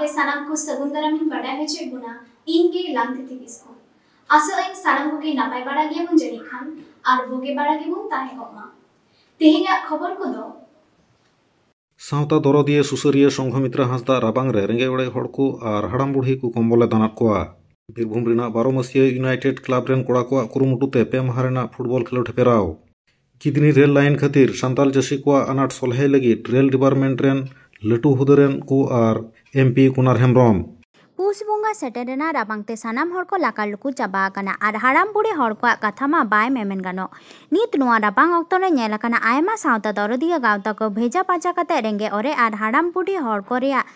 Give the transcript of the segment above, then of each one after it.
ᱟᱯᱮ ᱥᱟᱱᱟᱢ ᱠᱚ ᱥᱟᱹᱜᱩᱱ ᱫᱟᱨᱟᱢᱤᱧ ᱵᱟᱰᱟᱭ ᱦᱚᱪᱚᱭᱮᱫ ᱵᱚᱱᱟ ᱤᱧ ᱜᱮ ᱞᱟᱝ ᱛᱤᱛᱤ ᱠᱤᱥᱠᱩ ᱟᱥᱚᱜ ᱟᱹᱧ ᱥᱟᱱᱟᱢ ᱠᱚᱜᱮ ᱱᱟᱯᱟᱭ ᱵᱟᱲᱟ ᱜᱮᱭᱟᱵᱚᱱ ᱡᱟᱹᱱᱤᱡ ᱠᱷᱟᱱ ᱟᱨ ᱵᱩᱜᱤ ᱵᱟᱲᱟ ᱜᱮᱵᱚᱱ ᱛᱟᱦᱮᱸ ᱠᱚᱜ ᱢᱟ ᱛᱮᱦᱮᱧᱟᱜ ᱠᱷᱚᱵᱚᱨ ᱠᱚᱫᱚ ᱥᱟᱶᱛᱟ ᱫᱚᱨᱚᱫᱤᱭᱟᱹ ᱥᱩᱥᱟᱹᱨᱤᱭᱟᱹ ᱥᱚᱝᱜᱷᱚᱢᱤᱛᱨᱟ ᱦᱟᱸᱥᱫᱟ ᱨᱟᱵᱟᱝ ᱨᱮ ᱨᱮᱸᱜᱮᱡ ᱚᱲᱮᱡ ᱦᱚᱲ ᱠᱚ ᱟᱨ ᱦᱟᱲᱟᱢ ᱵᱩᱲᱦᱤ ᱠᱚ ᱠᱚᱢᱵᱚᱞᱮ ᱫᱟᱱᱟᱫ ᱠᱚᱣᱟ ᱵᱤᱨᱵᱷᱩᱢ ᱨᱮᱱᱟᱜ ᱵᱟᱨᱚᱢᱟᱹᱥᱤᱭᱟᱹ ᱤᱭᱩᱱᱟᱭᱴᱮᱰ ᱠᱞᱟᱵ ᱨᱮᱱ ᱠᱚᱲᱟ ᱠᱚᱣᱟᱜ ᱠᱩᱨᱩᱢᱩᱴᱩᱛᱮ ᱯᱮ ᱢᱟᱦᱟ ᱨᱮᱱᱟᱜ ᱯᱷᱩᱴᱵᱚᱞ ᱠᱷᱮᱞᱳᱰ ᱦᱮᱯᱮᱨᱟᱣ ᱠᱤᱫᱱᱤ ᱨᱮᱞ ᱞᱟᱭᱤᱱ ᱠᱷᱟᱹᱛᱤᱨ ᱥᱟᱱᱛᱟᱞ ᱪᱟᱹᱥᱤ ᱠᱚᱣᱟᱜ ᱟᱱᱟᱴ ᱥᱚᱞᱦᱮ ᱞᱟᱹᱜᱤᱫ ᱨᱮᱞ ᱰᱤᱯᱟᱨᱴᱢᱮᱱᱴ ᱨᱮᱱ ᱞᱟᱹᱴᱩ ᱦᱩᱫᱟᱹᱨᱮᱱ ᱠᱚ ᱟᱨ ᱮᱢᱯᱤ ᱠᱩᱱᱟᱨ ᱦᱮᱢᱵᱨᱚᱢ ᱯᱩᱥ ᱵᱚᱸᱜᱟ ᱥᱮᱴᱮᱨᱮᱱᱟ ᱨᱟᱵᱟᱝ ᱛᱮ ᱥᱟᱱᱟᱢ ᱦᱚᱲ ᱠᱚ ᱞᱟᱠᱟ ᱞᱩᱠᱩ ᱪᱟᱵᱟ ᱟᱠᱟᱱᱟ ᱟᱨ ᱦᱟᱲᱟᱢ ᱵᱩᱲᱦᱤ ᱦᱚᱲ ᱠᱚᱣᱟᱜ ᱠᱟᱛᱷᱟ ᱢᱟ ᱵᱟᱭ ᱢᱮᱢᱮᱱ ᱜᱟᱱᱚᱜ ᱱᱤᱛ ᱱᱚᱣᱟ ᱨᱟᱵᱟᱝ ᱚᱠᱛᱚ ᱨᱮ ᱧᱮᱞ ᱟᱠᱟᱱᱟ ᱟᱭᱢᱟ ᱥᱟᱶᱛᱟ ᱫᱚᱨᱚᱫᱤᱭᱟᱹ ᱜᱟᱶᱛᱟ ᱠᱚ ᱵᱷᱮᱡᱟ ᱯᱟᱪᱟ ᱠᱟᱛᱮ ᱨᱮᱸᱜᱮᱡ ᱚᱨᱮ ᱟᱨ ᱦᱟᱲᱟᱢ ᱵᱩᱰᱷᱤ ᱦᱚᱲ ᱠᱚ ᱨᱮᱭᱟᱜ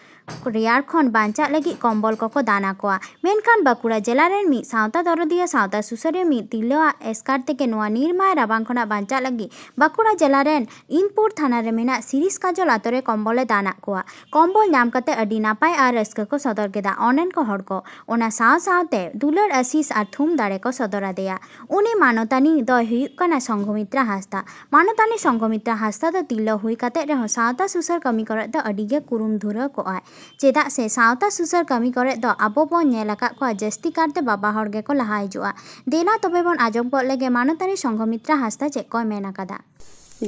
ᱨᱮᱭᱟᱲ ᱠᱷᱚᱱ ᱵᱟᱧᱪᱟᱜ ᱞᱟᱹᱜᱤᱫ ᱠᱚᱢᱵᱚᱞ ᱠᱚᱠᱚ ᱫᱟᱱ ᱟᱠᱚᱣᱟ ᱢᱮᱱᱠᱷᱟᱱ ᱵᱟᱸᱠᱩᱲᱟ ᱡᱮᱞᱟ ᱨᱮᱱ ᱢᱤᱫ ᱥᱟᱶᱛᱟ ᱫᱚᱨᱚᱫᱤᱭᱟᱹ ᱥᱟᱶᱛᱟ ᱥᱩᱥᱟᱹᱨᱤᱭᱟᱹ ᱢᱤᱫ ᱛᱤᱨᱞᱟᱹᱣᱟᱜ ᱮᱥᱠᱟᱨ ᱛᱮᱜᱮ ᱱᱚᱣᱟ ᱱᱤᱨᱢᱟᱭ ᱨᱟᱵᱟᱝ ᱠᱷᱚᱱᱟᱜ ᱵᱟᱧᱪᱟᱜ ᱞᱟᱹᱜᱤᱫ ᱵᱟᱸᱠᱩᱲᱟ ᱡᱮᱞᱟ ᱨᱮᱱ ᱤᱱᱯᱩᱨ ᱛᱷᱟᱱᱟ ᱨᱮ ᱢᱮᱱᱟᱜ ᱥᱤᱨᱤᱥ ᱠᱟᱡᱚᱞ ᱟᱛᱳᱨᱮ ᱠᱚᱢᱵᱚᱞᱮ ᱫᱟᱱᱟᱜ ᱠᱚᱣᱟ ᱠᱚᱢᱵᱚᱞ ᱧᱟᱢ ᱠᱟᱛᱮ ᱟᱹᱰᱤ ᱱᱟᱯᱟᱭ ᱟᱨ ᱨᱟᱹᱥᱠᱟᱹ ᱠᱚ ᱥᱚᱫᱚᱨ ᱠᱮᱫᱟ ᱚᱸᱰᱮᱱ ᱠᱚ ᱦᱚᱲ ᱠᱚ ᱚᱱᱟ ᱥᱟᱶ ᱥᱟᱶᱛᱮ ᱫᱩᱞᱟᱹᱲ ᱟᱹᱥᱤᱥ ᱟᱨ ᱛᱷᱩᱢ ᱫᱟᱲᱮ ᱠᱚ ᱥᱚᱫᱚᱨ ᱟᱫᱮᱭᱟ ᱩᱱᱤ ᱢᱟᱱᱚᱛᱟᱱᱤ ᱫᱚᱭ ᱦᱩᱭᱩᱜ ᱠᱟᱱᱟ ᱥᱚᱝᱜᱷᱚᱢᱤᱛᱨᱟ ᱦᱟᱸᱥᱫᱟ ᱢᱟᱱᱚᱛᱟᱱᱤ ᱥᱚᱝᱜᱷᱚᱢᱤᱛᱨᱟ ᱦᱟᱸᱥᱫᱟ ᱫᱚ ᱛᱤᱨᱞᱟᱹ ᱦᱩᱭ ᱠᱟᱛᱮ ᱨᱮᱦᱚᱸ ᱥᱟᱶᱛᱟ ᱥᱩᱥᱟᱹᱨ ᱠᱟᱹᱢᱤ ᱠᱚᱨᱮ ᱫᱚ ᱟᱹᱰᱤᱜᱮ ᱠᱩᱨᱩᱢ ᱫᱷᱩᱨᱟᱹ ᱠᱚᱜᱼᱟᱭ ᱪᱮᱫᱟᱜ ᱥᱮ ᱥᱟᱶᱛᱟ ᱥᱩᱥᱟᱹᱨ ᱠᱟᱹᱢᱤ ᱠᱚᱨᱮ ᱫᱚ ᱟᱵᱚ ᱵᱚᱱ ᱧᱮᱞ ᱟᱠᱟᱫ ᱠᱚᱣᱟ ᱡᱟᱹᱥᱛᱤ ᱠᱟᱨᱛᱮ ᱵᱟᱵᱟ ᱦᱚᱲ ᱜᱮᱠᱚ ᱞᱟᱦᱟ ᱦᱤᱡᱩᱜᱼᱟ ᱫᱮᱞᱟ ᱛᱚᱵᱮ ᱵᱚᱱ ᱟᱸᱡᱚᱢ ᱜᱚᱫ ᱞᱮᱜᱮ ᱢᱟᱱᱚᱛᱟᱨᱤ ᱥᱚᱝᱜᱷᱚᱢᱤᱛᱨᱟ ᱦᱟᱸᱥᱫᱟ ᱪᱮᱫ ᱠᱚᱭ ᱢᱮᱱ ᱟᱠᱟᱫᱟ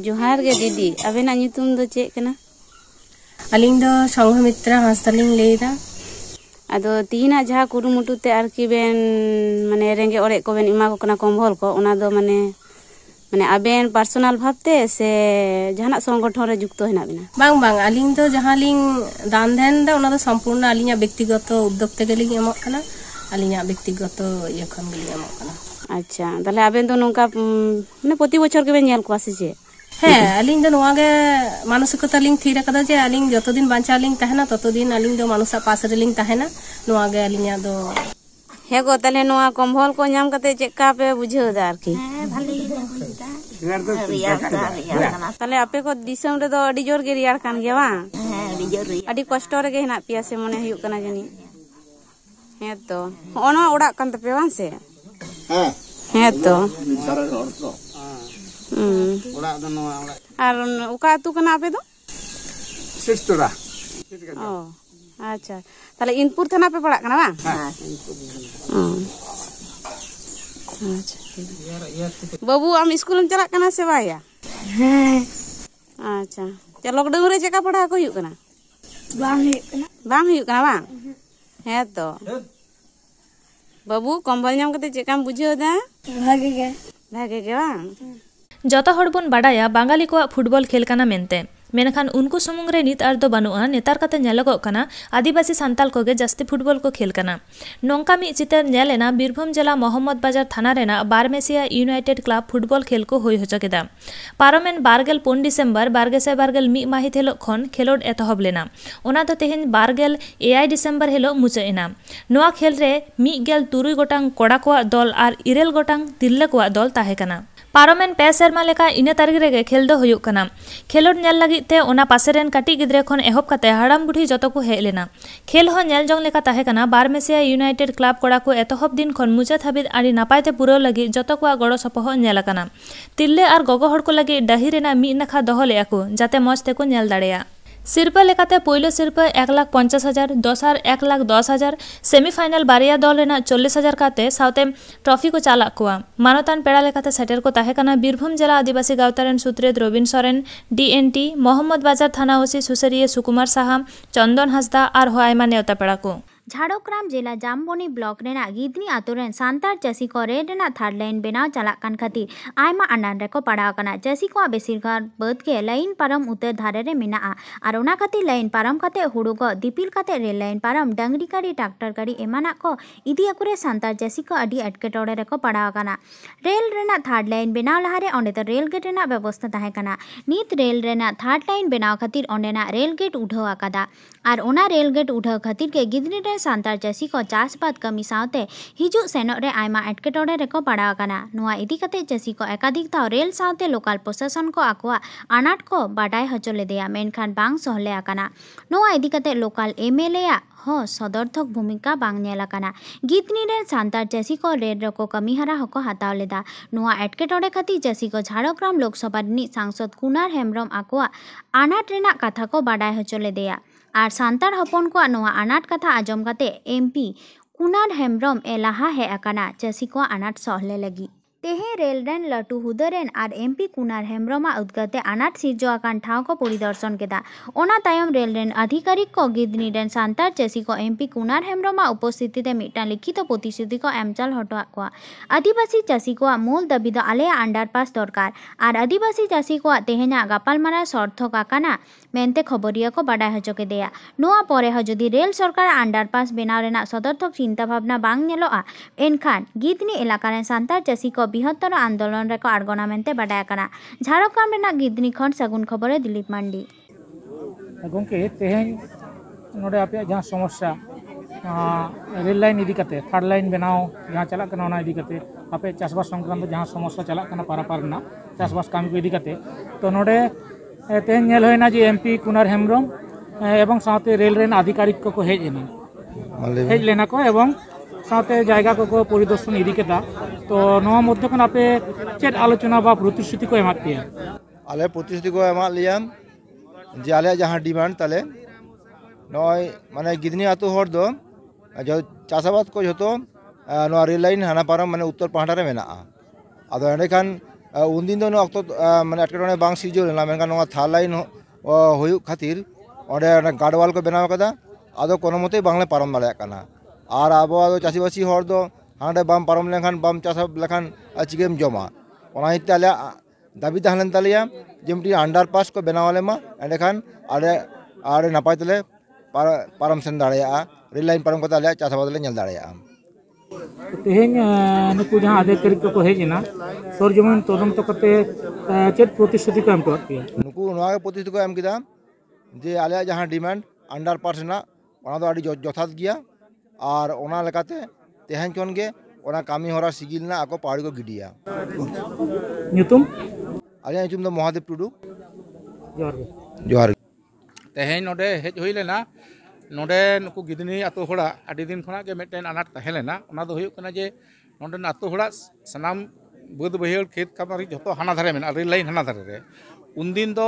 ᱡᱚᱦᱟᱨ ᱜᱮ ᱫᱤᱫᱤ ᱟᱵᱮᱱᱟᱜ ᱧᱩᱛᱩᱢ ᱫᱚ ᱪᱮᱫ ᱠᱟᱱᱟ ᱟᱹᱞᱤᱧ ᱫᱚ ᱥᱚᱝᱜᱷᱚᱢᱤᱛᱨᱟ ᱦᱟᱸᱥᱫᱟ ᱞᱤᱧ ᱞᱟᱹᱭᱫᱟ ᱟᱫᱚ ᱛᱤᱦᱤᱱᱟᱜ ᱡᱟᱦᱟᱸ ᱠᱩᱨᱩᱢᱩᱴᱩ ᱛᱮ ᱟᱨᱠᱤ ᱵᱮᱱ ᱢᱟᱱᱮ ᱨᱮᱸᱜᱮᱡ ᱚᱲᱮᱡ ᱠᱚᱵᱮᱱ ᱮᱢᱟ ᱠᱚ ᱠᱟᱱᱟ ᱠᱚᱢᱵᱚᱞ ᱠᱚ ᱚᱱᱟ ᱫᱚ ᱢᱟᱱᱮ মানে ᱟᱵᱮᱱ ᱯᱟᱨᱥᱚᱱᱟᱞ ᱵᱷᱟᱵᱛᱮ ᱥᱮ ᱡᱟᱦᱟᱱᱟᱜ ᱥᱚᱝᱜᱚᱴᱷᱚᱱ ᱨᱮ ᱡᱩᱠᱛᱚ ᱦᱮᱱᱟᱜ ᱵᱮᱱᱟ ᱵᱟᱝ ᱵᱟᱝ ᱟᱹᱞᱤᱧ ᱫᱚ ᱡᱟᱦᱟᱸ ᱞᱤᱧ ᱫᱟᱱ ᱫᱷᱮᱱ ᱫᱟ ᱚᱱᱟ ᱫᱚ ᱥᱚᱢᱯᱩᱨᱱᱚ ᱟᱹᱞᱤᱧᱟᱜ ᱵᱮᱠᱛᱤᱜᱚᱛᱚ ᱩᱫᱽᱫᱳᱜᱽ ᱛᱮᱜᱮ ᱞᱤᱧ ᱮᱢᱚᱜ ᱠᱟᱱᱟ ᱟᱹᱞᱤᱧᱟᱜ ᱵᱮᱠᱛᱤᱜᱚᱛᱚ ᱤᱭᱟᱹ ᱠᱷᱚᱱ ᱜᱮᱞᱤᱧ ᱮᱢᱚᱜ ᱠᱟᱱᱟ আচ্ছা তাহলে আবেন তো ᱱᱚᱝᱠᱟ মানে প্রতি বছর গেবেন ᱧᱮᱞ ᱠᱚᱣᱟ ᱥᱮ ᱪᱮᱫ হ্যাঁ আলিং দো নোয়াগে মানসিকতা লিং থির কাদা যে আলিং যতদিন বাঁচা লিং তাহেনা ততদিন আলিং দো মানুষা পাশে লিং তাহেনা নোয়াগে আলিং দো হ্যাঁ গো তাহলে নোয়া কম্বল কো নাম কাতে চেকা পে বুঝে দার কি হ্যাঁ ভালো ᱨᱮᱭᱟᱲ ᱫᱚ ᱨᱮᱭᱟᱲ ᱠᱟᱱᱟ ᱛᱟᱦᱞᱮ ᱟᱯᱮ ᱠᱚ ᱫᱤᱥᱚᱢ ᱨᱮᱫᱚ ᱟᱹᱰᱤ ᱡᱳᱨ ᱜᱮ ᱨᱮᱭᱟᱲ ᱠᱟᱱ ᱜᱮᱭᱟ ᱵᱟᱝ ᱦᱮᱸ ᱟᱹᱰᱤ ᱡᱳᱨ ᱨᱮᱭᱟᱲ ᱟᱹᱰᱤ ᱠᱚᱥᱴᱚ ᱨᱮᱜᱮ ᱦᱮᱱᱟᱜ ᱯᱮᱭᱟ ᱥᱮ ᱢᱚᱱᱮ ᱦᱩᱭᱩᱜ ᱠᱟᱱᱟ ᱡᱟᱹᱱᱤᱡ ᱦᱮᱸ ᱛᱚ ᱦᱚᱜᱼᱚ ᱱᱚᱣᱟ ᱚᱲᱟᱜ ᱠᱟᱱ ᱛᱟᱯᱮᱭᱟ ᱵᱟᱝ ᱥᱮ ᱦᱮᱸ ᱦᱮᱸ ᱛᱚ ᱚᱲᱟᱜ ᱫᱚ ᱱᱚᱣᱟ ᱚᱲᱟᱜ ᱟᱨ ᱚᱠᱟ ᱟᱹᱛᱩ ᱠᱟᱱᱟ ᱟᱯᱮ ᱫᱚ ᱥᱤᱥᱛᱚᱲᱟ ᱚ ᱟᱪᱪᱷᱟ ᱛᱟᱦᱞᱮ ᱤᱱᱯᱩᱨ ᱛᱷᱟᱱᱟ ᱯᱮ ᱯᱟᱲᱟᱜ ᱠᱟᱱᱟ ᱵᱟᱝ ᱦᱮᱸ ᱟᱪᱪᱷᱟ बाबू आम स्कूल चलना से बाया अच्छा लकडाउन रे चेका पढ़ा को तो बाबू कम्बल नाम के तो चेका बुझेदा भागे के भागे के जो हड़बन बाड़ा बांगाली को फुटबल खेल कना मेंते। मेखान उनको सुमुंग रे नित आर दो बनुआ नेतार आदिवासी संताल को जस्ती फुटबल को खेल कना नौका मि चितर नेलेना बीरभूम जिला मोहम्मद बाजार थाना रेना बारमेसिया यूनाइटेड क्लब फुटबल खेल को हो होचो पारमें पारमेन 12 पुन डिसेंबर 12 12 मी माहित हेलो खन खेलोड एतहब लेना ओना दो तेहन 12 AI डिसेंबर हेलो मुचे एना खेल रे 1 गेल तुरुई गोटांग कोड़ा कोआ दल और इरेल गोटांग तिरले को दल ताहे ᱯᱟᱨᱚᱢᱮᱱ ᱯᱮ ᱥᱮᱨᱢᱟ ᱞᱮᱠᱟ ᱤᱱᱟᱹ ᱛᱟᱹᱨᱤᱠᱷ ᱨᱮᱜᱮ ᱠᱷᱮᱞ ᱫᱚ ᱦᱩᱭᱩᱜ ᱠᱟᱱᱟ ᱠᱷᱮᱞᱳᱰ ᱧᱮᱞ ᱞᱟᱹᱜᱤᱫ ᱛᱮ ᱚᱱᱟ ᱯᱟᱥᱮᱨᱮᱱ ᱠᱟᱹᱴᱤᱡ ᱜᱤᱫᱽᱨᱟᱹ ᱠᱷᱚᱱ ᱮᱦᱚᱵ ᱠᱟᱛᱮ ᱦᱟᱲᱟᱢ ᱵᱩᱰᱷᱤ ᱡᱚᱛᱚ ᱠᱚ ᱦᱮᱡ ᱞᱮᱱᱟ ᱠᱷᱮᱞ ᱦᱚᱸ ᱧᱮᱞ ᱡᱚᱝ ᱞᱮᱠᱟ ᱛᱟᱦᱮᱸ ᱠᱟᱱᱟ ᱵᱟᱨᱢᱮᱥᱤᱭᱟ ᱤᱭᱩᱱᱟᱭᱴᱮᱰ ᱠᱞᱟᱵ ᱠᱚᱲᱟ ᱠᱚ ᱮᱛᱚᱦᱚᱵ ᱫᱤᱱ ᱠᱷᱚᱱ ᱢᱩᱪᱟᱹᱫ ᱦᱟᱹᱵᱤᱡ ᱟᱹᱰᱤ ᱱᱟᱯᱟᱭᱛᱮ ᱯᱩᱨᱟᱹᱣ ᱞᱟᱹᱜᱤᱫ ᱡᱚᱛᱚ ᱠᱚᱣᱟᱜ ᱜᱚᱲᱚ ᱥᱚᱯᱚᱦᱚᱫ ᱧᱮᱞ ᱟᱠᱟᱱᱟ ᱛᱤᱨᱞᱟᱹ ᱟᱨ ᱜᱚᱜᱚ ᱦᱚᱲ ᱠᱚ ᱞᱟᱹᱜᱤᱫ ᱰᱟᱹᱦᱤ ᱨᱮᱱᱟᱜ ᱢᱤᱫ ᱱᱟᱠᱷᱟ ᱫᱚᱦᱚ ᱞᱮᱜᱼᱟ ᱠᱚ ᱡᱟᱛᱮ ᱢᱚᱡᱽ ᱛᱮᱠᱚ ᱧᱮᱞ ᱫᱟᱲᱮᱭᱟᱜ শিরপা লেকাতে পৈলো শিরপা এক লাখ পঞ্চাশ হাজার দোসার এক লাখ দশ হাজার ᱥᱮᱢᱤᱯᱷᱟᱭᱱᱟᱞ ᱵᱟᱨᱭᱟ ᱫᱚᱞ ᱨᱮᱱᱟᱜ ᱪᱚᱞᱞᱤᱥ ᱦᱟᱡᱟᱨ ᱠᱟᱛᱮ ᱥᱟᱶᱛᱮ ᱴᱨᱚᱯᱷᱤ ᱠᱚ ᱪᱟᱞ ᱟᱠᱚᱣᱟ ᱢᱟᱱᱚᱛᱟᱱ ᱯᱮᱲᱟ ᱞᱮᱠᱟᱛᱮ ᱥᱮᱴᱮᱨ ᱠᱚ ᱛᱟᱦᱮᱸ ᱠᱟᱱᱟ ᱵᱤᱨᱵᱷᱩᱢ ᱡᱮᱞᱟ ᱟᱹᱫᱤᱵᱟᱹᱥᱤ ᱜᱟᱶᱛᱟ ᱨᱮᱱ ᱥᱩᱛᱨᱮᱫ ᱨᱚᱵᱤᱱ ᱥᱚᱨᱮᱱ ᱰᱤএনটি ᱢᱚᱦᱚᱢᱢᱚᱫ ᱵᱟᱡᱟᱨ ᱛᱷᱟᱱᱟ ᱳᱥᱤ ᱥᱩᱥᱟᱹᱨᱤᱭᱟᱹ ᱥᱩᱠᱩᱢᱟᱨ ᱥᱟᱦᱟ ᱪᱚᱱᱫᱚᱱ ᱦᱟᱸᱥᱫᱟ ᱟᱨᱦᱚᱸ ᱟᱭᱢᱟ ᱱᱮᱣᱛᱟ ᱯᱮᱲᱟ ᱠᱚ ᱡᱷᱟᱲᱜᱨᱟᱢ ᱡᱮᱞᱟ ᱡᱟᱢᱵᱚᱱᱤ ᱵᱞᱚᱠ ᱨᱮᱱᱟᱜ ᱜᱤᱫᱽᱱᱤ ᱟᱛᱳ ᱨᱮᱱ ᱥᱟᱱᱛᱟᱲ ᱪᱟᱹᱥᱤ ᱠᱚ ᱨᱮᱹᱞ ᱨᱮᱱᱟᱜ ᱛᱷᱟᱨᱰ ᱞᱟᱭᱤᱱ ᱵᱮᱱᱟᱣ ᱪᱟᱞᱟᱜ ᱠᱟᱱ ᱠᱷᱟᱹᱛᱤᱨ ᱟᱭᱢᱟ ᱟᱱᱟᱴ ᱨᱮᱠᱚ ᱯᱟᱲᱟᱣ ᱟᱠᱟᱱᱟ ᱪᱟᱹᱥᱤ ᱠᱚᱣᱟᱜ ᱵᱮᱥᱤᱨ ᱵᱷᱟᱜᱽ ᱵᱟᱹᱫᱽ ᱜᱮ ᱞᱟᱭᱤᱱ ᱯᱟᱨᱚᱢ ᱩᱛᱟᱹᱨ ᱫᱷᱟᱨᱮ ᱨᱮ ᱢᱮᱱᱟᱜᱼᱟ ᱟᱨ ᱚᱱᱟ ᱠᱷᱟᱹᱛᱤᱨ ᱞᱟᱭᱤᱱ ᱯᱟᱨᱚᱢ ᱠᱟᱛᱮ ᱦᱩᱲᱩ ᱜᱚᱜ ᱫᱤᱯᱤᱞ ᱠᱟᱛᱮ ᱨᱮᱹᱞ ᱞᱟᱭᱤᱱ ᱯᱟᱨᱚᱢ ᱰᱟᱹᱝᱨᱤ ᱜᱟᱹᱰᱤ ᱴᱨᱟᱠᱴᱟᱨ ᱜᱟᱹᱰᱤ ᱮᱢᱟᱱᱟᱜ ᱠᱚ ᱤᱫᱤ ᱟᱠᱚᱨᱮ ᱥᱟᱱᱛᱟᱲ ᱪᱟᱹᱥᱤ ᱠᱚ ᱟᱹᱰᱤ ᱮᱴᱠᱮᱴᱚᱬᱮ ᱨᱮᱠᱚ ᱯᱟᱲᱟᱣ ᱟᱠᱟᱱᱟ ᱨᱮᱹᱞ ᱨᱮᱱᱟᱜ ᱛᱷᱟᱨᱰ ᱞᱟᱭᱤᱱ ᱵᱮᱱᱟᱣ ᱞᱟᱦᱟᱨᱮ ᱚᱸᱰᱮ ᱫᱚ ᱨᱮᱹᱞ ᱜᱮᱴ ᱨᱮᱱᱟᱜ ᱵᱮᱵᱚᱥᱛᱷᱟ ᱛᱟᱦᱮᱸ ᱠᱟᱱᱟ ᱱᱤᱛ ᱨᱮᱹᱞ ᱨᱮᱱᱟᱜ ᱛᱷᱟᱨᱰ ᱞᱟᱭᱤᱱ ᱵᱮᱱᱟᱣ ᱠᱷᱟᱹᱛᱤᱨ ᱚᱸᱰᱮᱱᱟᱜ ᱨᱮᱹᱞ ᱜᱮᱴ ᱩᱰᱷᱟᱹᱣ ᱟᱠᱟᱫᱟ ᱟᱨ ᱚᱱᱟ ᱨᱮᱹᱞ ᱜᱮᱴ ᱩᱰᱷᱟᱹᱣ ᱠᱷᱟᱹᱛᱤᱨ ᱜᱮ ᱜᱤᱫᱽᱨᱟᱹ सानार चासी को चासबाद कमी साथ हज सेनोरे एटके पड़ा चासी को एकाधिक दौ रेल साथ लोकल प्रशासन को आको आनाट को बाडा हचो लेखान बांग सहले लोकल एम एल ए हों भूमिका बांगना गीतनी सानार चासी को रेल रो कमीहरा हको हताव लेदा नुआ खाती चासी को झाड़ग्राम लोकसभा सांसद कुनार हेम्रम आनाट कथा को बाडा हचो ᱟᱨ ᱥᱟᱱᱛᱟᱲ ᱦᱚᱯᱚᱱ ᱠᱚᱣᱟᱜ ᱱᱚᱣᱟ ᱟᱱᱟᱴ ᱠᱟᱛᱷᱟ ᱟᱸᱡᱚᱢ ᱠᱟᱛᱮ ᱮᱢᱯᱤ ᱠᱩᱱᱟᱞ ᱦᱮᱢᱵᱨᱚᱢ ᱮ ᱞᱟᱦᱟ ᱦᱮᱡ ᱟᱠᱟᱱᱟ ᱪᱟᱹᱥᱤ ᱠᱚᱣᱟᱜ ᱟᱱᱟᱴ ᱥᱚᱞᱦᱮ ᱞᱟᱹᱜᱤᱫ तेहे रेल लाटू हुदरन और एमपी कुनार हेम्रमा उदगते अनाट सिरजो आकान ठाव को परिदर्शन केम रेल आधिकारिक को गिदनी रेन सानतार चेसी को एमपी कुनार हेम्रमा उपस्थिति मिट्टा लिखित प्रतिश्रुति को एमचल हटवा को आदिवासी चाषी को मूल दाबी तो आलिया आंडारपास दरकार और आदिवासी चाषी को तेहना गपालमारा सर्थक आकाना मनते खबरिया को बाडा हजो के दे पर जदि रेल सरकार पास बनाव सदर्थक चिंता भावना बांग एनखान गिदनी एलकार सानतार चाषी को બૃહત્તર ᱟᱱᱫᱳᱞᱚᱱ ᱨᱮᱠᱚ આડગોના મેનતે ᱵᱟᱰᱟᱭ કના ᱡᱷᱟᱲᱠᱷᱚᱸᱰ ᱨᱮᱱᱟᱜ ᱜᱤᱫᱽᱱᱤ ᱠᱷᱚᱱ ᱥᱟᱹᱜᱩᱱ ખબરે ᱫᱤᱞᱤᱯ ᱢᱟᱱᱰᱤ ᱜᱚᱝᱠᱮ ᱛᱮᱦᱮᱧ ᱱᱚᱰᱮ ᱟᱯᱮᱭᱟᱜ ᱡᱟᱦᱟᱸ ᱥᱚᱢᱚᱥᱥᱟ ᱨᱮᱹᱞ ᱞᱟᱭᱤᱱ ᱤᱫᱤ ᱠᱟᱛᱮ ᱛᱷᱟᱨᱰ ᱞᱟᱭᱤᱱ ᱵᱮᱱᱟᱣ ᱡᱟᱦᱟᱸ ᱪᱟᱞᱟᱜ ᱠᱟᱱᱟ ᱚᱱᱟ ᱤᱫᱤ ᱠᱟᱛᱮ ᱟᱯᱮ ᱪᱟᱥᱵᱟᱥ ᱥᱚᱝᱠᱨᱟᱱᱛᱚ ᱡᱟᱦᱟᱸ ᱥᱚᱢᱚᱥᱥᱟ ᱪᱟᱞᱟᱜ ᱠᱟᱱᱟ ᱯᱟᱨᱟᱯᱟᱨ ᱨᱮᱱᱟᱜ ᱪᱟᱥᱵᱟᱥ ᱠᱟᱹᱢᱤ ᱠᱚ ᱤᱫᱤ ᱠᱟᱛᱮ ᱛᱚ ᱱᱚᱰᱮ ᱛᱮᱦᱮᱧ ᱧᱮᱞ ᱦᱩᱭᱱᱟ ᱡᱮ ᱮᱢᱯᱤ ᱠᱩᱱᱟᱨ ᱦᱮᱢᱵᱨᱚᱢ ᱮᱵᱚᱝ ᱥᱟᱶᱛᱮ ᱨᱮᱹᱞ ᱨᱮᱱ ᱟᱫᱷᱤᱠᱟᱨᱤᱠ ᱠᱚᱠᱚ ᱦᱮᱡ ᱮᱱᱟ ᱦᱮᱡ ᱞᱮᱱᱟ ᱠᱚ ᱮᱵᱚᱝ ᱥᱟᱶᱛᱮ ᱡᱟᱭᱜᱟ ᱠᱚᱠᱚ ᱯᱚᱨᱤᱫᱚᱨᱥᱚᱱ ᱤᱫᱤ ᱠᱮᱫᱟ তো নয় মধ্যে પણ આપણે ચેટ આલોચના બા પ્રતિશ્રુતિ કોઈ એમ આપીએ આલે પ્રતિશ્રુતિ કોઈ એમ લીયામ જે নয় মানে গিদনি আতু হর দো চাষাবাদ কো যত নয় রেল লাইন হানা পারম মানে উত্তর পাহাড়ে মেনা আদ এখান খান উনদিন তো অক্ত মানে এটকেটনে বাং সিজো লেনা মেনখান নয় থার লাইন হয়ু মানে খাতির অনে গার্ডওয়াল কো বেনাও কাদা আদো কোনো মতেই বাংলা পারম দাঁড়ায় কানা আর আবো আদ চাষিবাসী হর দো हाँ बाम पारम लेखान बाम चाष लेखान चिकेम जमा ᱚᱱᱟᱛᱮ ᱟᱞᱮ ᱫᱟᱵᱤ ᱛᱟᱦᱮᱸ ᱞᱮᱱ ᱛᱟᱞᱮᱭᱟ ᱡᱮ ᱢᱤᱫᱴᱤᱡ ᱟᱱᱰᱟᱨ ᱯᱟᱥ ᱠᱚ ᱵᱮᱱᱟᱣ ᱟᱞᱮ ᱢᱟ ᱮᱸᱰᱮᱠᱷᱟᱱ ᱟᱞᱮ ᱟᱞᱮ ᱱᱟᱯᱟᱭ ᱛᱮᱞᱮ ᱯᱟᱨᱚᱢ ᱥᱮᱱ ᱫᱟᱲᱮᱭᱟᱜᱼᱟ ᱨᱮᱹᱞ ᱞᱟᱭᱤᱱ ᱯᱟᱨᱚᱢ ᱠᱟᱛᱮ ᱟᱞᱮᱭᱟᱜ ᱪᱟᱥ ᱟᱵᱟᱫ ᱞᱮ ᱧᱮᱞ ᱫᱟᱲᱮᱭᱟᱜᱼᱟ ᱛᱮᱦᱮᱧ ᱱᱩᱠᱩ ᱡᱟᱦᱟᱸ ᱟᱫᱷᱤᱠᱟᱨᱤ ᱠᱚᱠᱚ ᱦᱮᱡ ᱮᱱᱟ ᱥᱚᱨ ᱡᱮᱢᱚᱱ ᱛᱚᱫᱚᱱᱛᱚ ᱠᱟᱛᱮ ᱪᱮᱫ ᱯᱨᱚᱛᱤᱥᱨᱩᱛᱤ ᱠᱚ ᱮᱢ ᱠᱚᱣᱟᱫ ᱯᱮᱭᱟ ᱱᱩᱠᱩ ᱱᱚᱣᱟ ᱜᱮ ᱯᱨᱚᱛᱤᱥᱨᱩᱛᱤ ᱠᱚ ᱮᱢ ᱠᱮᱫᱟ ᱡᱮ ᱟᱞᱮᱭᱟᱜ ᱡᱟᱦᱟᱸ ᱰᱤᱢᱟᱱᱰ ᱟᱱᱰᱟᱨ ᱯᱟᱥ ᱨᱮᱱᱟᱜ ᱚᱱᱟ ᱫᱚ ᱟᱹᱰᱤ ᱡᱚᱛᱷᱟᱛ ᱜᱮᱭᱟ ᱟᱨ ᱚᱱᱟ ᱞᱮᱠᱟᱛᱮ तेहन खनगे कमीहरा सिगिल ना को गिडिया आलियाम तो महादेव टुडु जोहर तेहन ना हज होना ना नुक गिदनी अतुदिन खनगेटे अनाट तहलेना जे ना सामान बद बहर खेत कामारी जो हाना धारे मे रेल लाइन हाना धारे उन दिन तो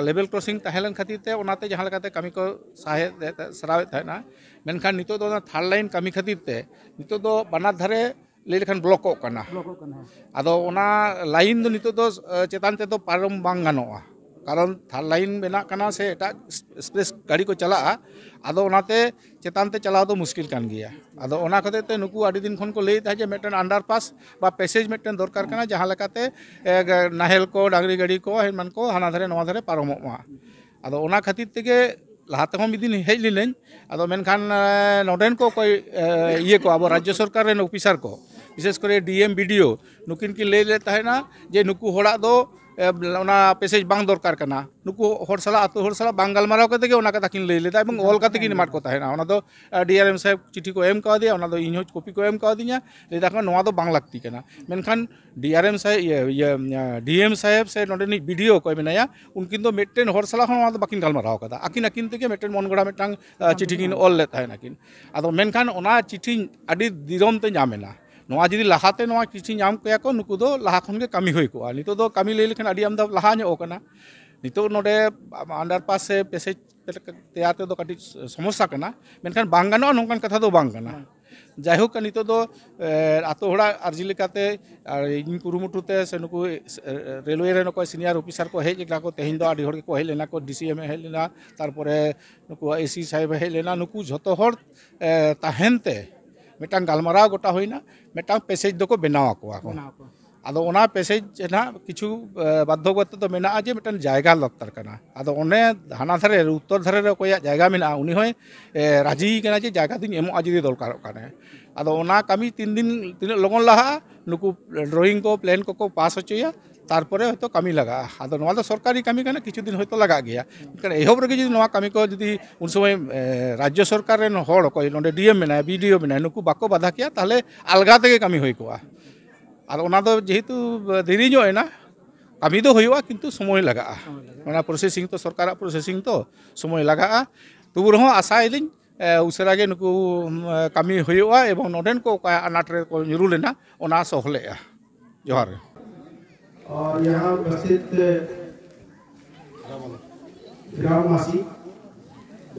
লেভেল ক্রসিং ᱛᱟᱦᱮᱸ ᱞᱮᱱ ᱠᱷᱟᱹᱛᱤᱨ ᱛᱮ ᱚᱱᱟᱛᱮ ᱡᱟᱦᱟᱸ ᱞᱮᱠᱟᱛᱮ ᱠᱟᱹᱢᱤ ᱠᱚ ᱥᱟᱦᱮᱫ ᱥᱟᱨᱟᱣᱮᱫ ᱛᱟᱦᱮᱱᱟ ᱢᱮᱱᱠᱷᱟᱱ ᱱᱤᱛᱚᱜ ᱫᱚ ᱚᱱᱟ ᱛᱷᱟᱨᱰ ᱞᱟᱭᱤᱱ ᱠᱟᱹᱢᱤ ᱠᱷᱟᱹᱛᱤᱨ ᱛᱮ ᱱᱤᱛᱚᱜ ᱫᱚ ᱵᱟᱱᱟᱨ ᱫᱷᱟᱨᱮ ᱞᱟᱹᱭ ᱞᱮᱠᱷᱟᱱ ᱵᱞᱚᱠᱚᱜ ᱠᱟᱱᱟ ᱟᱫᱚ ᱚᱱᱟ ᱞᱟᱭᱤᱱ ᱫᱚ ᱱᱤᱛᱚᱜ ᱫᱚ ᱪᱮᱛᱟᱱ ᱛᱮᱫᱚ ᱯᱟᱨᱚᱢ ᱵᱟᱝ ᱜᱟᱱᱚᱜᱼᱟ कारण थार लाइन बना से एट एक्सप्रेस गाड़ी को चला अद चतानते चलाव मुश्किल कान गया अद नुकू आदि दिन खन को लैता है जे मेटन अंडारपास पेसेज मेटन दरकार जहाँते नाहल को डांगरी गाड़ी को हेमान को हाना धारे नवा धारे पारम अद खातिर तक लहाते हमें हज लीन अद नोडन को ये को अब राज्य सरकार ऑफिसर को विशेषकर डीएम विडीओ नुकिन की लैलेना जे नुकू हड़ा पेसेज बांग दरकार करना नुकु हर साला अतु हर साला बांग को ताहेना डीआरएम साहब चिट्ठी को एम कवा इन हो कॉपी को एम का नोवा तो बांग लगती केना मेनखान डीआरएम साहब ये ये डीएम साहब से नोटे नी वीडियो को मेनया उन किन तो मेटेन हर साला हन तो बाकिन गलमाराव कता अकिन अकिन ते के मेटेन चिट्ठी किन ऑल लेता है नाकिन अदो मेनखान ᱱᱚᱣᱟ ᱡᱩᱫᱤ ᱞᱟᱦᱟᱛᱮ ᱱᱚᱣᱟ ᱠᱤᱪᱷᱤ ᱧᱟᱢ ᱠᱮᱭᱟ ᱠᱚ ᱱᱩᱠᱩ ᱫᱚ ᱞᱟᱦᱟ ᱠᱷᱚᱱ ᱜᱮ ᱠᱟᱹᱢᱤ ᱦᱩᱭ ᱠᱚᱜᱼᱟ ᱱᱤᱛᱚᱜ ᱫᱚ ᱠᱟᱹᱢᱤ ᱞᱟᱹᱭ ᱞᱮᱠᱷᱟᱱ ᱟᱹᱰᱤ ᱟᱢᱫᱟ ᱞᱟᱦᱟ ᱧᱚᱜ ᱠᱟᱱᱟ ᱱᱤᱛᱚᱜ ᱱᱚᱰᱮ ᱟᱱᱰᱟᱨᱯᱟᱥ ᱥᱮ ᱯᱮᱥᱮᱡ ᱛᱮᱭᱟᱨ ᱛᱮᱫᱚ ᱠᱟᱹᱴᱤᱡ ᱥᱚᱢᱚᱥᱥᱟ ᱠᱟᱱᱟ ᱢᱮᱱᱠᱷᱟᱱ ᱵᱟᱝ ᱜᱟᱱᱚᱜᱼᱟ ᱱᱚᱝᱠᱟᱱ ᱠᱟᱛᱷᱟ ᱫᱚ ᱵᱟᱝ ᱠᱟᱱᱟ ᱡᱟᱭᱦᱳᱠ ᱱᱤᱛᱚᱜ ᱫᱚ ᱟᱛᱳ ᱦᱚᱲᱟᱜ ᱟᱨᱡᱤ ᱞᱮᱠᱟᱛᱮ ᱟᱨ ᱤᱧ ᱠᱩᱨᱩᱢᱩᱴᱩ ᱛᱮ ᱥᱮ ᱱᱩᱠᱩ ᱨᱮᱞᱳᱭᱮ ᱨᱮᱱ ᱚᱠᱚᱭ ᱥᱤᱱᱤᱭᱟᱨ ᱚᱯᱷᱤᱥᱟᱨ ᱠᱚ ᱦᱮᱡ ᱞᱮᱱᱟ ᱠᱚ ᱛᱮᱦᱮᱧ ᱫᱚ ᱟᱹᱰᱤ ᱦᱚᱲ ᱜᱮᱠᱚ ᱦᱮᱡ ᱞᱮᱱᱟ ᱠᱚ ᱰᱤᱥᱤᱮᱢ ᱦᱮᱡ ᱞᱮᱱᱟ ᱛᱟᱨᱯᱚᱨᱮ ᱱᱩᱠᱩ ᱮᱥᱤ ᱥᱟᱦᱮᱵ ᱦᱮᱡ ᱞᱮᱱᱟ ᱱᱩᱠᱩ ᱡᱷᱚᱛᱚ ᱦᱚᱲ ᱛᱟᱦᱮᱱ ᱛᱮ मिटा गलमारा गोटा होना मिटा पेसेज दो बनाव को पेसेज ना कि बाध्यगत तो मे मिट्ट जैगा दरकार अद हाना धारे उत्तर धारे अकोया जैगा मेरा राजी जे जैगा दी एमोग जी दरकार अदा कमी तीन दिन तीन लगन लहा नुक ड्रोई को प्लान को पास अचोया ᱛᱟᱨᱯᱚᱨᱮ ᱦᱚᱭᱛᱚ ᱠᱟᱹᱢᱤ ᱞᱟᱜᱟᱜᱼᱟ ᱟᱫᱚ ᱱᱚᱣᱟ ᱫᱚ ᱥᱚᱨᱠᱟᱨᱤ ᱠᱟᱹᱢᱤ ᱠᱟᱱᱟ ᱠᱤᱪᱷᱩ ᱫᱤᱱ ᱦᱚᱭᱛᱚ ᱞᱟᱜᱟᱜ ᱜᱮᱭᱟ ᱢᱮᱱᱠᱷᱟᱱ ᱮᱦᱚᱵ ᱨᱮᱜᱮ ᱡᱩᱫᱤ ᱱᱚᱣᱟ ᱠᱟᱹᱢᱤ ᱠᱚ ᱡᱩᱫᱤ ᱩᱱ ᱥᱚᱢᱚᱭ ᱨᱟᱡᱽᱡᱚ ᱥᱚᱨᱠᱟᱨ ᱨᱮᱱ ᱦᱚᱲ ᱚᱠᱚᱭ ᱱᱚᱰᱮ ᱰᱤᱮᱢ ᱢᱮᱱᱟᱭᱟ ᱵᱤᱰᱤᱳ ᱢᱮᱱᱟᱭᱟ ᱱᱩᱠᱩ ᱵᱟᱠᱚ ᱵᱟᱫᱷᱟ ᱠᱮᱭᱟ ᱛᱟᱦᱚᱞᱮ ᱟᱞᱜᱟ ᱛᱮᱜᱮ ᱠᱟᱹᱢᱤ ᱦᱩᱭ ᱠᱚᱜᱼᱟ ᱟᱨ ᱚᱱᱟ ᱫᱚ ᱡᱮᱦᱮᱛᱩ ᱫᱮᱨᱤ ᱧᱚᱜ ᱮᱱᱟ ᱠᱟᱹᱢᱤ ᱫᱚ ᱦᱩᱭᱩᱜᱼᱟ ᱠᱤᱱᱛᱩ ᱥᱚᱢᱚᱭ ᱞᱟᱜᱟᱜᱼᱟ ᱚᱱᱟ ᱯᱨᱚᱥᱮᱥᱤᱝ ᱛᱚ ᱥᱚᱨᱠᱟᱨᱟᱜ ᱯᱨᱚᱥᱮᱥᱤᱝ ᱛᱚ ᱥᱚᱢᱚᱭ ᱞᱟᱜᱟᱜᱼᱟ ᱛᱚᱵᱩ ᱨᱮᱦᱚᱸ ᱟᱥᱟᱭᱮᱫᱟᱹᱧ ᱩᱥᱟᱹᱨᱟ ᱜᱮ ᱱᱩᱠᱩ ᱠᱟᱹᱢᱤ ᱦᱩᱭᱩᱜᱼᱟ ᱮᱵᱚᱝ ᱱᱚᱰᱮᱱ ᱠᱚ ᱚᱠᱟ ᱟᱱᱟᱴ ᱨᱮᱠᱚ ᱧᱩᱨᱩ ᱞᱮᱱᱟ ᱚᱱᱟ ᱥᱚᱦᱞᱮᱜᱼᱟ ᱡᱚᱦᱟᱨ और यहाँ उपस्थित ग्रामवासी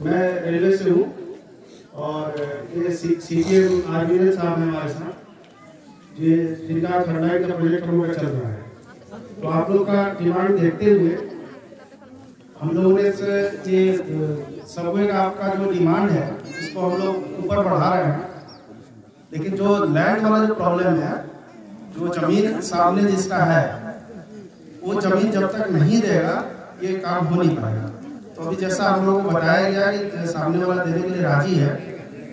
मैं रेलवे से हूँ और ये सी पी एम आर्मीनल साहब है हमारे साथ ये जिनका खरनाई का प्रोजेक्ट हम लोग चल रहा है तो आप लोग का डिमांड देखते हुए हम लोगों ने से ये सबवे का आपका जो डिमांड है इसको हम लोग ऊपर बढ़ा रहे हैं लेकिन जो लैंड वाला जो प्रॉब्लम है जो जमीन सामने जिसका है वो जमीन जब तक नहीं देगा ये काम हो नहीं पाएगा तो अभी जैसा हम लोगों को बताया गया कि सामने वाला देने के लिए राजी है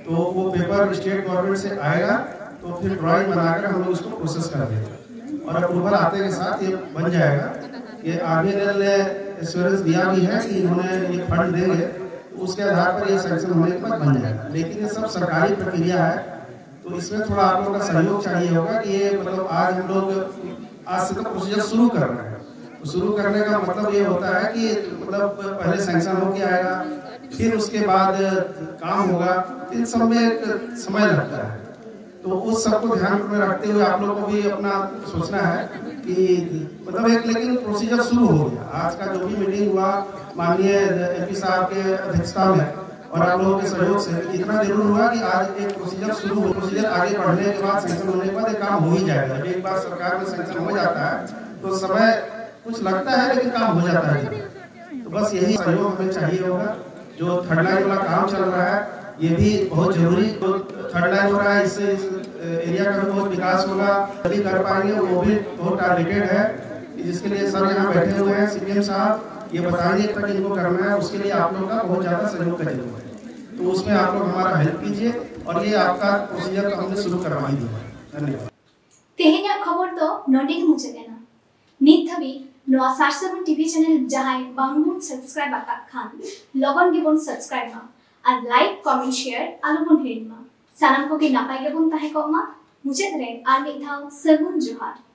तो वो पेपर स्टेट गवर्नमेंट से आएगा तो फिर ड्राइंग बनाकर हम लोग उसको प्रोसेस कर देंगे और अप्रूवल आते के साथ ये बन जाएगा ये आर्मी रेल ने एश्योरेंस दिया भी है कि इन्होंने ये फंड देंगे उसके आधार पर ये सेंक्शन होने के बाद बन जाएगा लेकिन ये सब सरकारी प्रक्रिया है तो इसमें थोड़ा आप लोगों का सहयोग चाहिए होगा कि ये मतलब आज हम लोग आज से तो प्रोसीजर शुरू कर रहे हैं शुरू करने का मतलब ये होता है कि मतलब पहले सेंक्शन होके आएगा फिर उसके बाद काम होगा इन सब में एक समय लगता है तो उस सब को ध्यान में रखते हुए आप लोगों को भी अपना सोचना है कि मतलब एक लेकिन प्रोसीजर शुरू हो गया आज का जो भी मीटिंग हुआ माननीय एम साहब के अध्यक्षता में और आप लोगों के सहयोग से इतना जरूर हुआ कि आज एक प्रोसीजर शुरू हो प्रोसीजर आगे बढ़ने के बाद सेंक्शन होने के बाद एक काम हो ही जाएगा एक बार सरकार में सेंक्शन हो जाता है तो समय कुछ लगता है लेकिन काम हो जाता है तो बस यही सहयोग हमें चाहिए होगा जो थर्ड लाइन वाला काम चल रहा है ये भी बहुत जरूरी जो थर्ड लाइन हो रहा है इससे इस एरिया का बहुत विकास होगा जल्दी कर पाएंगे वो भी बहुत टारगेटेड है जिसके लिए सर यहाँ बैठे हुए हैं सीपीएम साहब ये बताइए तक इनको करना है उसके लिए आप लोग का बहुत ज़्यादा सहयोग का जरूरत है तो उसमें आप लोग हमारा हेल्प कीजिए और ये आपका प्रोसीजर तो हमने शुरू करवा ही दिया धन्यवाद खबर तो नोटिंग मुझे देना नीत নিথবি 947 টিভি চ্যানেল জাহাই বাংমুন সাবস্ক্রাইব আকাক খান লগন গেবন সাবস্ক্রাইব মা আর লাইক কমেন্ট শেয়ার আলোবন হেড মা সানাম কোকে নাপাই গেবন তাহে কমা মুজেদ রে আর মিথাও সগুন জোহার